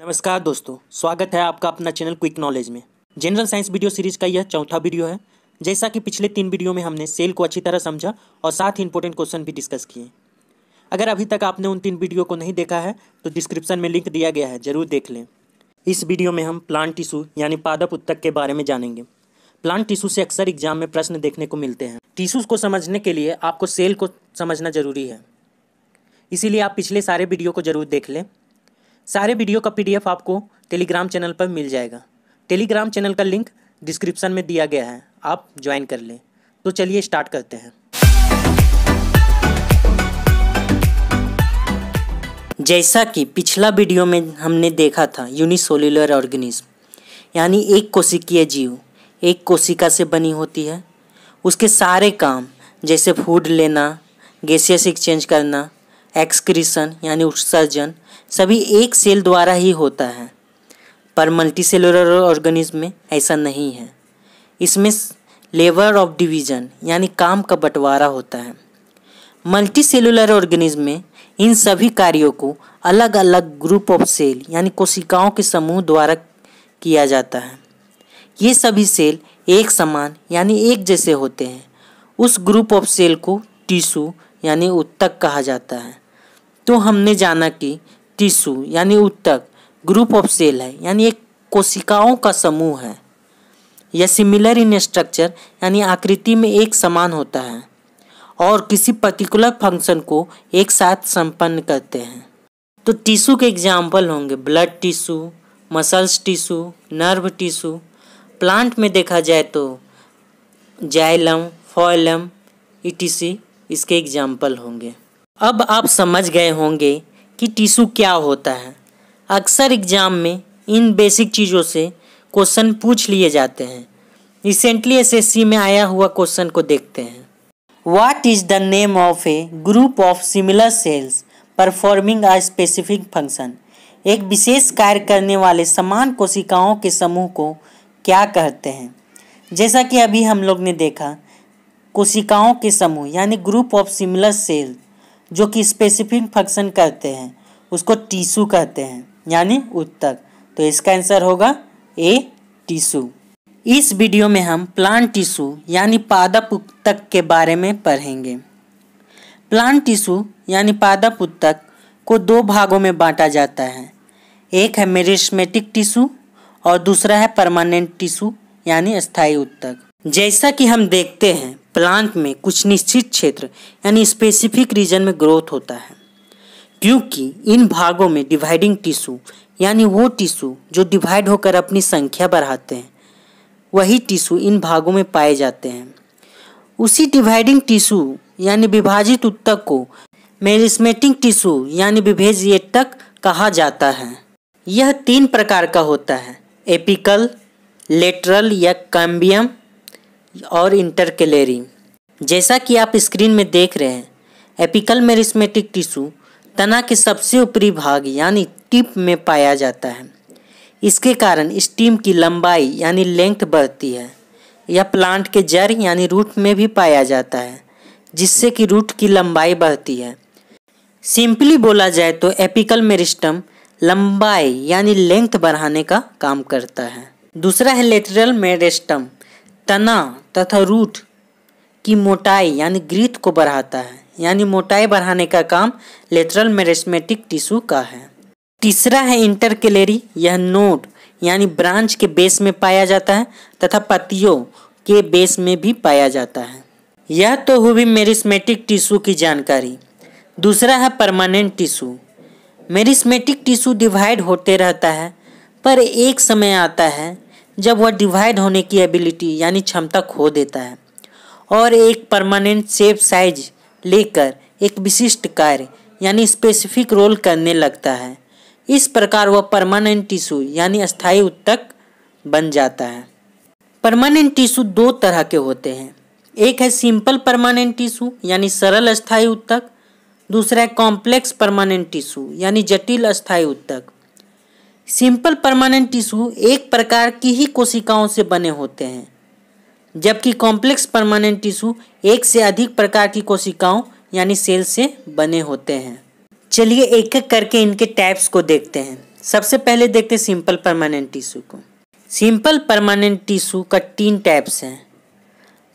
नमस्कार दोस्तों स्वागत है आपका अपना चैनल क्विक नॉलेज में जनरल साइंस वीडियो सीरीज का यह चौथा वीडियो है जैसा कि पिछले तीन वीडियो में हमने सेल को अच्छी तरह समझा और साथ ही इंपॉर्टेंट क्वेश्चन भी डिस्कस किए अगर अभी तक आपने उन तीन वीडियो को नहीं देखा है तो डिस्क्रिप्शन में लिंक दिया गया है जरूर देख लें इस वीडियो में हम प्लांट टिशू यानी पादप उत्तक के बारे में जानेंगे प्लांट टिशू से अक्सर एग्जाम में प्रश्न देखने को मिलते हैं टिशूज़ को समझने के लिए आपको सेल को समझना जरूरी है इसीलिए आप पिछले सारे वीडियो को जरूर देख लें सारे वीडियो का पीडीएफ आपको टेलीग्राम चैनल पर मिल जाएगा टेलीग्राम चैनल का लिंक डिस्क्रिप्शन में दिया गया है आप ज्वाइन कर लें तो चलिए स्टार्ट करते हैं जैसा कि पिछला वीडियो में हमने देखा था यूनिसोलुलर ऑर्गेनिज्म यानी एक कोशिकीय जीव एक कोशिका से बनी होती है उसके सारे काम जैसे फूड लेना गैसियस एक्सचेंज करना एक्सक्रीशन यानी उत्सर्जन सभी एक सेल द्वारा ही होता है पर सेलुलर ऑर्गेनिज्म में ऐसा नहीं है इसमें लेबर ऑफ डिवीजन यानी काम का बंटवारा होता है सेलुलर ऑर्गेनिज्म में इन सभी कार्यों को अलग अलग ग्रुप ऑफ सेल यानी कोशिकाओं के समूह द्वारा किया जाता है ये सभी सेल एक समान यानी एक जैसे होते हैं उस ग्रुप ऑफ सेल को टिश्यू यानी उत्तक कहा जाता है तो हमने जाना कि टिशु यानी उत्तक ग्रुप ऑफ सेल है यानी एक कोशिकाओं का समूह है यह सिमिलर इन स्ट्रक्चर यानी आकृति में एक समान होता है और किसी पर्टिकुलर फंक्शन को एक साथ संपन्न करते हैं तो टिश्यू के एग्जाम्पल होंगे blood tissue muscles tissue nerve tissue plant में देखा जाए तो जाइलम फॉयलम ई इसके एग्जाम्पल होंगे अब आप समझ गए होंगे कि टिशू क्या होता है अक्सर एग्जाम में इन बेसिक चीज़ों से क्वेश्चन पूछ लिए जाते हैं रिसेंटली एस में आया हुआ क्वेश्चन को देखते हैं what is the name of a group of similar cells performing a specific function एक विशेष कार्य करने वाले समान कोशिकाओं के समूह को क्या कहते हैं जैसा कि अभी हम लोग ने देखा कोशिकाओं के समूह यानी ग्रुप ऑफ सिमिलर सेल्स जो कि स्पेसिफिक फंक्शन करते हैं उसको टीशू कहते हैं यानी उत्तक तो इसका आंसर होगा ए टिशू इस वीडियो में हम प्लांट टिशू यानी पादप उत्तक के बारे में पढ़ेंगे प्लांट टिशू यानी पादप उत्तक को दो भागों में बांटा जाता है एक है मेरिस्मेटिक टिशू और दूसरा है परमानेंट टिशू यानी स्थायी उत्तक जैसा कि हम देखते हैं प्लांट में कुछ निश्चित क्षेत्र यानी स्पेसिफिक रीजन में ग्रोथ होता है क्योंकि इन भागों में डिवाइडिंग टिश्यू यानी वो टिश्यू जो डिवाइड होकर अपनी संख्या बढ़ाते हैं वही टिश्यू इन भागों में पाए जाते हैं उसी डिवाइडिंग टिश्यू यानी विभाजित उत्तक को मेरिस्मेटिंग टिश्यू यानी विभेजिएटक कहा जाता है यह तीन प्रकार का होता है एपिकल लेटरल या कैम्बियम और इंटरकेलेरी जैसा कि आप स्क्रीन में देख रहे हैं एपिकल मेरिस्मेटिक टिश्यू तना के सबसे ऊपरी भाग यानी टिप में पाया जाता है इसके कारण स्टीम की लंबाई यानी लेंथ बढ़ती है यह प्लांट के जड़ यानी रूट में भी पाया जाता है जिससे कि रूट की लंबाई बढ़ती है सिंपली बोला जाए तो एपिकल मेरिस्टम लंबाई यानी लेंथ बढ़ाने का काम करता है दूसरा है लेटरल मेरिस्टम तना तथा रूट की मोटाई यानी ग्रीथ को बढ़ाता है यानी मोटाई बढ़ाने का काम लेटरल मेरेस्मेटिक टिश्यू का है तीसरा है इंटरकेलेरी यह नोड यानी ब्रांच के बेस में पाया जाता है तथा पतियों के बेस में भी पाया जाता है यह तो हुई मेरिस्मेटिक टिश्यू की जानकारी दूसरा है permanent tissue meristematic tissue divide होते रहता है पर एक समय आता है जब वह डिवाइड होने की एबिलिटी यानी क्षमता खो देता है और एक परमानेंट सेफ साइज लेकर एक विशिष्ट कार्य यानी स्पेसिफिक रोल करने लगता है इस प्रकार वह परमानेंट टिश्यू यानी स्थायी उत्तक बन जाता है परमानेंट टिश्यू दो तरह के होते हैं एक है सिंपल परमानेंट टिश्यू यानी सरल स्थायी उत्तक दूसरा है कॉम्प्लेक्स परमानेंट टिश्यू यानी जटिल स्थायी उत्तक सिंपल परमानेंट टिश्यू एक प्रकार की ही कोशिकाओं से बने होते हैं जबकि कॉम्प्लेक्स परमानेंट टिश्यू एक से अधिक प्रकार की कोशिकाओं यानी सेल से बने होते हैं चलिए एक एक करके इनके टाइप्स को देखते हैं सबसे पहले देखते हैं सिंपल परमानेंट टिश्यू को सिंपल परमानेंट टिश्यू का तीन टाइप्स हैं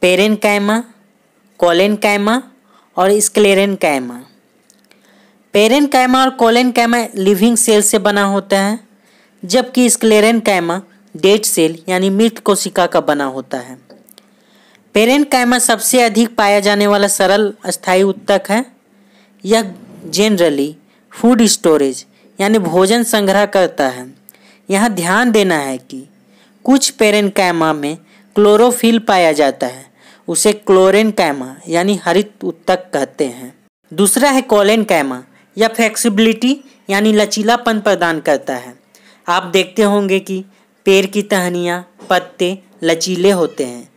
पेरेन कैमा कॉलेन कैमा और स्क्लेरन कैमा पेरेन कैमा और कॉलेन कैमा लिविंग सेल से बना होता है जबकि स्क्लेरन कैमा डेड सेल यानी मृत कोशिका का बना होता है पेरेन कैमा सबसे अधिक पाया जाने वाला सरल अस्थायी उत्तक है यह जनरली फूड स्टोरेज यानी भोजन संग्रह करता है यहाँ ध्यान देना है कि कुछ पेरेन कैमा में क्लोरोफिल पाया जाता है उसे क्लोरेन कैमा यानी हरित उत्तक कहते हैं दूसरा है कॉलेन कैमा यह फ्लेक्सिबिलिटी यानी लचीलापन प्रदान करता है आप देखते होंगे कि पेड़ की टहनियाँ पत्ते लचीले होते हैं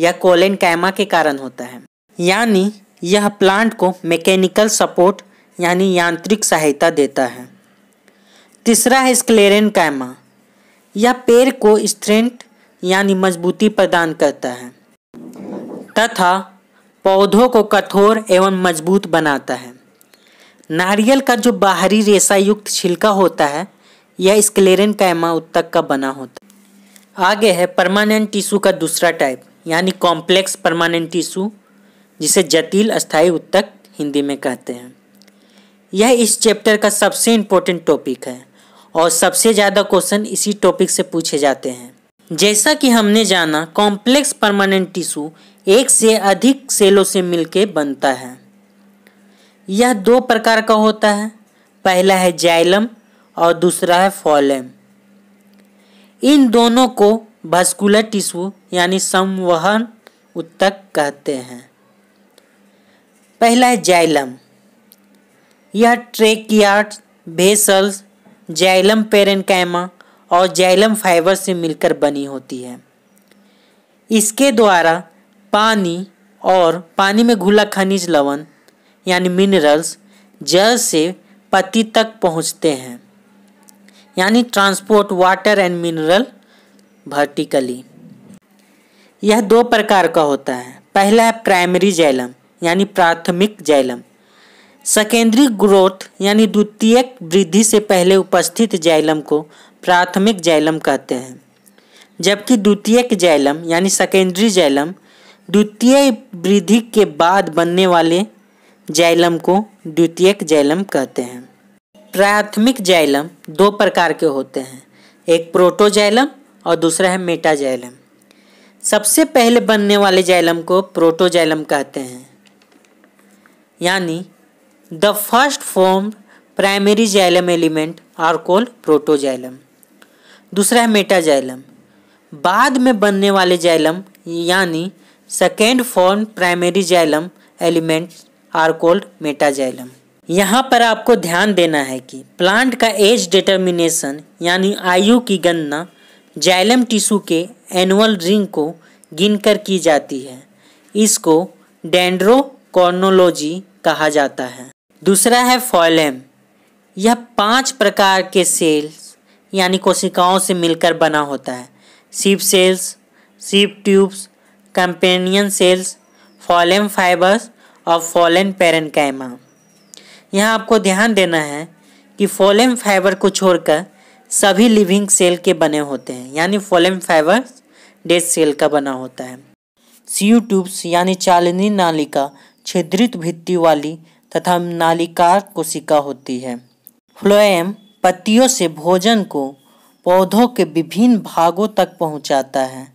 यह कोलेन कैमा के कारण होता है यानी यह प्लांट को मैकेनिकल सपोर्ट यानी यांत्रिक सहायता देता है तीसरा है स्क्लेरन कैमा यह पेड़ को स्ट्रेंथ यानी मजबूती प्रदान करता है तथा पौधों को कठोर एवं मजबूत बनाता है नारियल का जो बाहरी युक्त छिलका होता है यह स्क्लेरन कैमा उत्तक का बना होता है आगे है परमानेंट टिशू का दूसरा टाइप यानी कॉम्प्लेक्स परमानेंट टिशू जिसे जटिल स्थायी उत्तक हिंदी में कहते हैं यह इस चैप्टर का सबसे इम्पोर्टेंट टॉपिक है और सबसे ज़्यादा क्वेश्चन इसी टॉपिक से पूछे जाते हैं जैसा कि हमने जाना कॉम्प्लेक्स परमानेंट टिशू एक से अधिक सेलों से मिलकर बनता है यह दो प्रकार का होता है पहला है जाइलम और दूसरा है फॉलेम इन दोनों को भास्कुलर टिश्यू यानी संवहन उत्तक कहते हैं पहला है जैलम यह ट्रेकियाट भेसल्स जैलम पेरेनकैमा और जैलम फाइबर से मिलकर बनी होती है इसके द्वारा पानी और पानी में घुला खनिज लवण यानी मिनरल्स जल से पति तक पहुँचते हैं यानी transport water and mineral vertically यह दो प्रकार का होता है पहला है प्राइमरी जैलम यानी प्राथमिक जैलम सेकेंडरी ग्रोथ यानी द्वितीयक वृद्धि से पहले उपस्थित जैलम को प्राथमिक जैलम कहते हैं जबकि द्वितीयक जैलम यानी सेकेंडरी जैलम द्वितीय वृद्धि के बाद बनने वाले जैलम को द्वितीयक जैलम कहते हैं प्राथमिक जैलम दो प्रकार के होते हैं एक प्रोटोजैलम और दूसरा है मेटाजैलम सबसे पहले बनने वाले जैलम को प्रोटोजैलम कहते हैं यानी the first form primary xylem element are called protoxylem दूसरा है मेटाजैलम बाद में बनने वाले जैलम यानी second form primary xylem element are called metaxylem यहाँ पर आपको ध्यान देना है कि प्लांट का एज डिटर्मिनेशन यानी आयु की गणना जाइलम टिश्यू के एनुअल रिंग को गिनकर की जाती है इसको डेंड्रोकॉर्नोलॉजी कहा जाता है दूसरा है फॉलेम यह पांच प्रकार के सेल्स यानी कोशिकाओं से मिलकर बना होता है sieve cells sieve tubes companion cells phloem fibres और फॉलेन पेरनकैमा यहाँ आपको ध्यान देना है कि फोलेम फाइबर को छोड़कर सभी लिविंग सेल के बने होते हैं यानी फोलेम फाइबर डेड सेल का बना होता है सीयू ट्यूब्स यानी चालनी नालिका छिद्रित भित्ति वाली तथा नालिकार कोशिका होती है फ्लोएम पत्तियों से भोजन को पौधों के विभिन्न भागों तक पहुंचाता है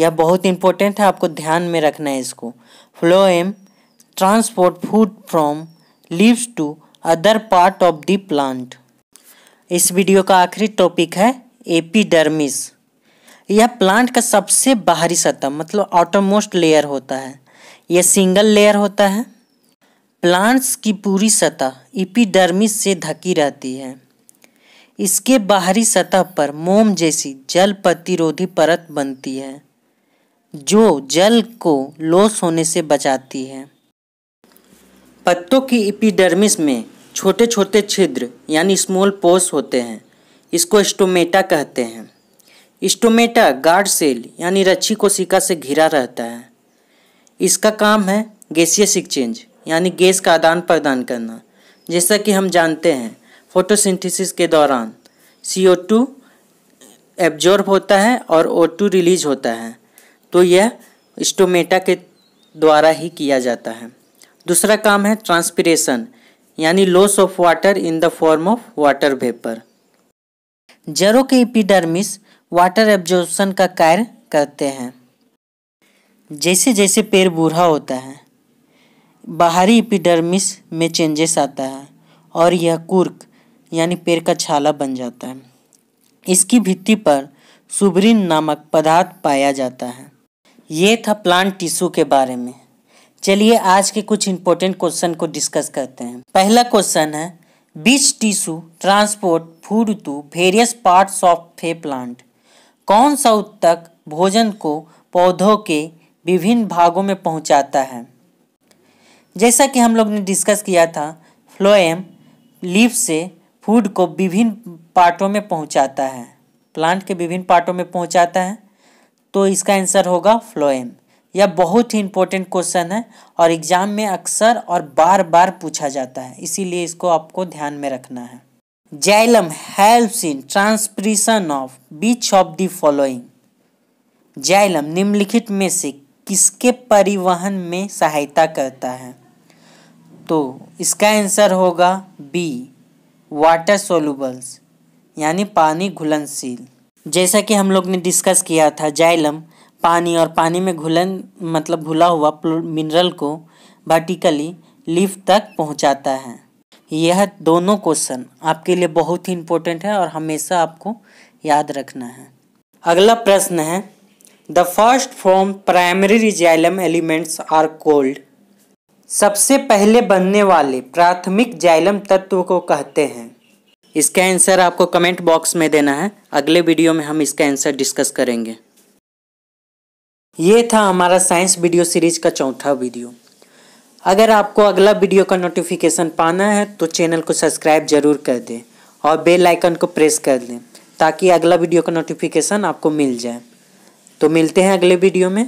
यह बहुत इम्पोर्टेंट है आपको ध्यान में रखना है इसको phloem transport food from leaves to other part of the plant. इस वीडियो का आखिरी टॉपिक है एपीडर्मिस यह प्लांट का सबसे बाहरी सतह मतलब आउटरमोस्ट लेयर होता है यह सिंगल लेयर होता है प्लांट्स की पूरी सतह एपीडर्मिस से ढकी रहती है इसके बाहरी सतह पर मोम जैसी जल प्रतिरोधी परत बनती है जो जल को लॉस होने से बचाती है पत्तों की इपिडर्मिस में छोटे छोटे छिद्र यानी स्मॉल पोस होते हैं इसको स्टोमेटा कहते हैं स्टोमेटा गार्ड सेल यानी रच्छी कोशिका से घिरा रहता है इसका काम है गैसियस एक्सचेंज यानी गैस का आदान प्रदान करना जैसा कि हम जानते हैं फोटोसिंथेसिस के दौरान सी ओ टू एब्जॉर्ब होता है और ओ टू रिलीज होता है तो यह स्टोमेटा के द्वारा ही किया जाता है दूसरा काम है ट्रांसपीरेशन यानी loss of water in the form of water vapour through के इपिडर्मिस वाटर एब्जॉर्प्शन का कार्य करते हैं जैसे जैसे पेड़ बूढ़ा होता है बाहरी इपिडर्मिस में चेंजेस आता है और यह कुर्क यानी पेड़ का छाला बन जाता है इसकी भित्ति पर सुबरिन नामक पदार्थ पाया जाता है ये था प्लांट टिश्यू के बारे में चलिए आज के कुछ इंपॉर्टेंट क्वेश्चन को डिस्कस करते हैं पहला क्वेश्चन है which tissue transport food to various parts of the plant कौन सा उत्तक भोजन को पौधों के विभिन्न भागों में पहुंचाता है जैसा कि हम लोग ने डिस्कस किया था फ्लोएम लीफ से फूड को विभिन्न पार्टों में पहुंचाता है प्लांट के विभिन्न पार्टों में पहुंचाता है तो इसका आंसर होगा फ्लोएम यह बहुत ही इंपॉर्टेंट क्वेश्चन है और एग्जाम में अक्सर और बार बार पूछा जाता है इसीलिए इसको आपको ध्यान में रखना है xylem helps in transpiration of which of the following xylem निम्नलिखित में से किसके परिवहन में सहायता करता है तो इसका आंसर होगा बी वाटर सोलूबल्स यानी पानी घुलनशील जैसा कि हम लोग ने डिस्कस किया था जाइलम पानी और पानी में घुलन मतलब घुला हुआ मिनरल को वर्टिकली लीफ तक पहुंचाता है यह दोनों क्वेश्चन आपके लिए बहुत ही इम्पोर्टेंट है और हमेशा आपको याद रखना है अगला प्रश्न है the first from primary xylem elements are called सबसे पहले बनने वाले प्राथमिक जाइलम तत्व को कहते हैं इसका आंसर आपको कमेंट बॉक्स में देना है अगले वीडियो में हम इसका आंसर डिस्कस करेंगे ये था हमारा साइंस वीडियो सीरीज का चौथा वीडियो अगर आपको अगला वीडियो का नोटिफिकेशन पाना है तो चैनल को सब्सक्राइब जरूर कर दें और बेल आइकन को प्रेस कर दें ताकि अगला वीडियो का नोटिफिकेशन आपको मिल जाए तो मिलते हैं अगले वीडियो में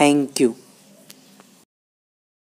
थैंक यू